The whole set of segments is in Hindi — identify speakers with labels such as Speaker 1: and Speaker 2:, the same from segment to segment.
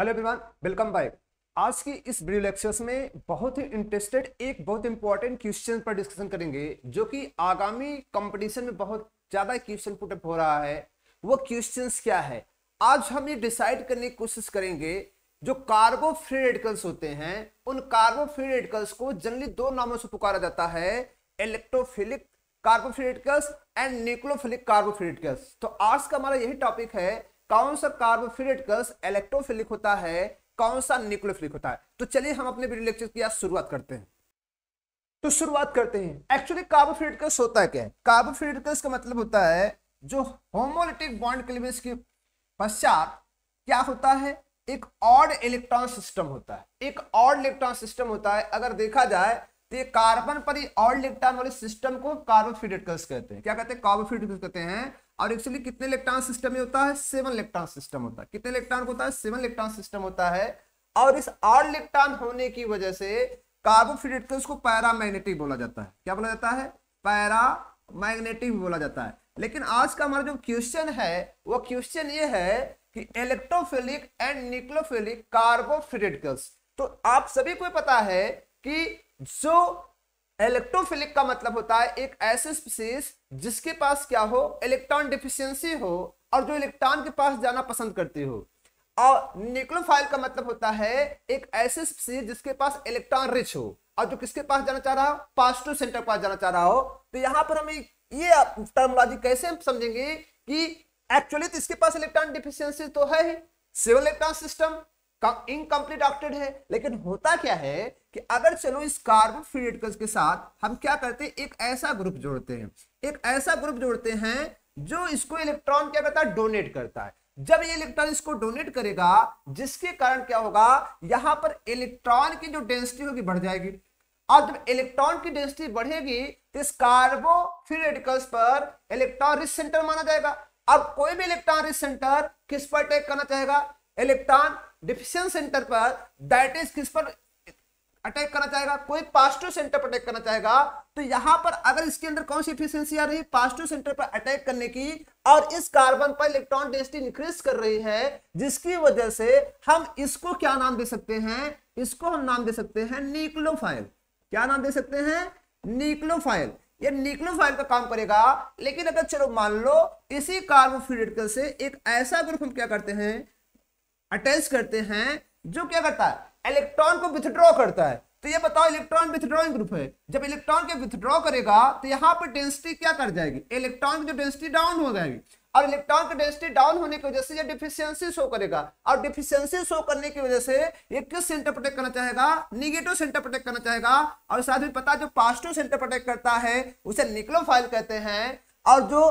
Speaker 1: हेलो एवरीवन वेलकम बाय आज की इस वीडियो लेक्चर्स में बहुत ही इंटरेस्टेड एक बहुत इंपॉर्टेंट क्वेश्चन पर डिस्कशन करेंगे जो कि आगामी कंपटीशन में बहुत ज़्यादा क्वेश्चन पुटअप हो रहा है वो क्वेश्चंस क्या है आज हम ये डिसाइड करने की कोशिश करेंगे जो कार्बो फ्री रेडिकल्स होते हैं उन कार्बो फ्री रेडिकल्स को जनरली दो नामों से पुकारा जाता है electrophilic carbon free and nucleophilic carbon free तो आज का हमारा यही टॉपिक है कौन सा कार्बोफिलेट इलेक्ट्रोफिलिक होता है कौन सा न्यूक्लियोफिलिक होता है तो चलिए हम अपने वीडियो लेक्चर की आज शुरुआत करते हैं तो शुरुआत करते हैं एक्चुअली कार्बोफिलेट होता है क्या है कार्बोफिलेट का मतलब होता है जो होमोलिटिक बॉन्ड क्लीवेज के पश्चात क्या होता है एक ऑड इलेक्ट्रॉन सिस्टम होता है एक ऑड इलेक्ट्रॉन सिस्टम होता है अगर देखा जाए तो ये कार्बन पर ये और इलेक्ट्रॉन वाले सिस्टम को कार्बोफिडेट कहते हैं क्या कहते हैं कार्बोफिडेट कहते हैं और एक्चुअली कितने इलेक्ट्रॉन सिस्टम में होता है सेवन इलेक्ट्रॉन सिस्टम होता है कितने इलेक्ट्रॉन होता है सेवन इलेक्ट्रॉन सिस्टम होता है और इस और इलेक्ट्रॉन होने की वजह से कार्बोफिडेट को पैरामैग्नेटिक बोला जाता है क्या बोला जाता है पैरामैग्नेटिक बोला जाता है लेकिन आज का हमारा जो क्वेश्चन है वो क्वेश्चन ये है कि इलेक्ट्रोफिलिक एंड निक्लोफिलिक कार्बोफिडेट तो आप सभी को पता है कि जो इलेक्ट्रोफिलिक का मतलब होता है एक ऐसे स्पीसीज जिसके पास क्या हो इलेक्ट्रॉन डिफिशियंसी हो और जो इलेक्ट्रॉन के पास जाना पसंद करती हो और न्यूक्लोफाइल का मतलब होता है एक ऐसी स्पीसीज जिसके पास इलेक्ट्रॉन रिच हो और जो किसके पास जाना चाह रहा हो पॉजिटिव सेंटर के पास जाना चाह रहा हो तो यहां पर हम ये टर्मोलॉजी कैसे हम समझेंगे कि एक्चुअली तो इसके पास इलेक्ट्रॉन डिफिशियंसी तो है ही सिविल इलेक्ट्रॉन सिस्टम इनकम्प्लीट ऑक्टेट है लेकिन होता क्या है कि अगर चलो इस कार्बन फ्री रेडिकल्स के साथ हम क्या करते हैं एक ऐसा ग्रुप जोड़ते हैं एक ऐसा ग्रुप जोड़ते हैं जो इसको इलेक्ट्रॉन क्या करता है डोनेट करता है जब ये इलेक्ट्रॉन इसको डोनेट करेगा जिसके कारण क्या होगा यहां पर इलेक्ट्रॉन की जो डेंसिटी होगी बढ़ जाएगी और जब इलेक्ट्रॉन की डेंसिटी बढ़ेगी तो इस कार्बो फ्री रेडिकल्स पर इलेक्ट्रॉन रिस सेंटर माना जाएगा अब कोई भी इलेक्ट्रॉन रिस सेंटर किस पर अटैक करना चाहेगा इलेक्ट्रॉन डिफिशन सेंटर पर दैट इज किस पर अटैक करना चाहेगा कोई पास्टो सेंटर पर अटैक करना चाहेगा तो यहां पर अगर इसके अंदर कौन सी एफिशिएंसी आ रही है पास्टो सेंटर पर अटैक करने की और इस कार्बन पर इलेक्ट्रॉन डेंसिटी इंक्रीज कर रही है जिसकी वजह से हम इसको क्या नाम दे सकते हैं इसको हम नाम दे सकते हैं न्यूक्लोफाइल क्या नाम दे सकते हैं न्यूक्लोफाइल ये न्यूक्लोफाइल का काम करेगा लेकिन अगर चलो मान लो इसी कार्बोफ्यूरिकल से एक ऐसा ग्रुप हम क्या करते हैं अटैच करते हैं जो क्या करता है इलेक्ट्रॉन को विथड्रॉ करता है तो ये बताओ इलेक्ट्रॉन विथड्रॉइंग ग्रुप है जब इलेक्ट्रॉन के विथड्रॉ करेगा तो यहाँ पर डेंसिटी क्या कर जाएगी इलेक्ट्रॉन की जो डेंसिटी डाउन हो जाएगी और इलेक्ट्रॉन की डेंसिटी डाउन होने की वजह से ये डिफिशियंसी शो करेगा और डिफिशियंसी शो करने की वजह से ये किस सेंटर प्रोटेक्ट करना चाहेगा निगेटिव सेंटर प्रोटेक्ट करना चाहेगा और साथ ही पता जो पॉजिटिव सेंटर प्रोटेक्ट करता है उसे निक्लोफाइल कहते हैं और जो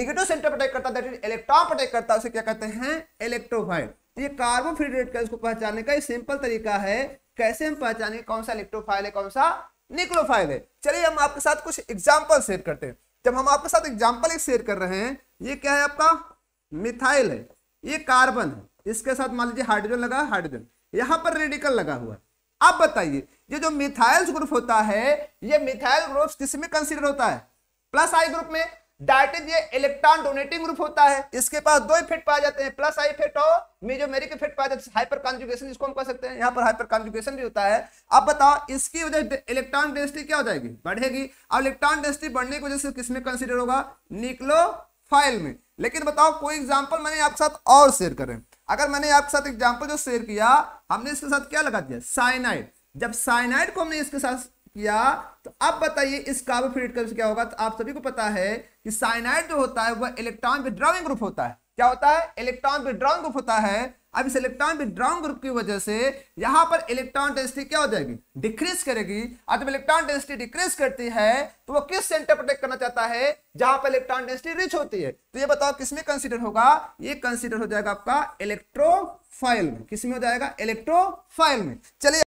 Speaker 1: निगेटिव सेंटर प्रोटेक्ट करता है इलेक्ट्रॉन प्रोटेक्ट करता है उसे क्या कहते हैं इलेक्ट्रोफाइल ये कार्बन फ्री रेडिकल्स को पहचानने का ये सिंपल तरीका है कैसे हम पहचानेंगे कौन सा इलेक्ट्रोफाइल है कौन सा निक्लोफाइल है चलिए हम आपके साथ कुछ एग्जाम्पल शेयर करते हैं जब हम आपके साथ एग्जाम्पल एक शेयर कर रहे हैं ये क्या है आपका मिथाइल है ये कार्बन है इसके साथ मान लीजिए हाइड्रोजन लगा हाइड्रोजन यहां पर रेडिकल लगा हुआ है आप बताइए ये जो मिथाइल ग्रुप होता है ये मिथाइल ग्रुप किसमें कंसिडर होता है प्लस आई ग्रुप में दैट इज ये इलेक्ट्रॉन डोनेटिंग ग्रुप होता है इसके पास दो इफेक्ट पाए जाते हैं प्लस आई इफेक्ट और मेजोमेरिक इफेक्ट पाए जाते हैं हाइपर कॉन्जुगेशन इसको हम कह सकते हैं यहाँ पर हाइपर कॉन्जुगेशन भी होता है अब बताओ इसकी वजह इलेक्ट्रॉन डेंसिटी क्या हो जाएगी बढ़ेगी अब इलेक्ट्रॉन डेंसिटी बढ़ने की वजह से किसमें कंसिडर होगा निकलो फाइल में लेकिन बताओ कोई एग्जाम्पल मैंने आपके साथ और शेयर करें अगर मैंने आपके साथ एग्जाम्पल जो शेयर किया हमने इसके साथ क्या लगा दिया साइनाइड जब साइनाइड को हमने इसके साथ किया तो अब बताइए इस कर्व से क्या होगा तो आप सभी को पता है कि साइनाइड जो होता है वह इलेक्ट्रॉन विद्रॉइंग ग्रुप होता है क्या होता है इलेक्ट्रॉन विद्रॉइंग ग्रुप होता है अब इस इलेक्ट्रॉन विद्रॉइंग ग्रुप की वजह से यहां पर इलेक्ट्रॉन डेंसिटी क्या हो जाएगी डिक्रीज करेगी और जब इलेक्ट्रॉन डेंसिटी डिक्रीज करती है तो वो किस सेंटर प्रोटेक्ट करना चाहता है जहां पर इलेक्ट्रॉन डेंसिटी रिच होती है तो ये बताओ किसमें कंसिडर होगा ये कंसिडर हो जाएगा आपका इलेक्ट्रोफाइल में किसमें हो जाएगा इलेक्ट्रोफाइल में चलिए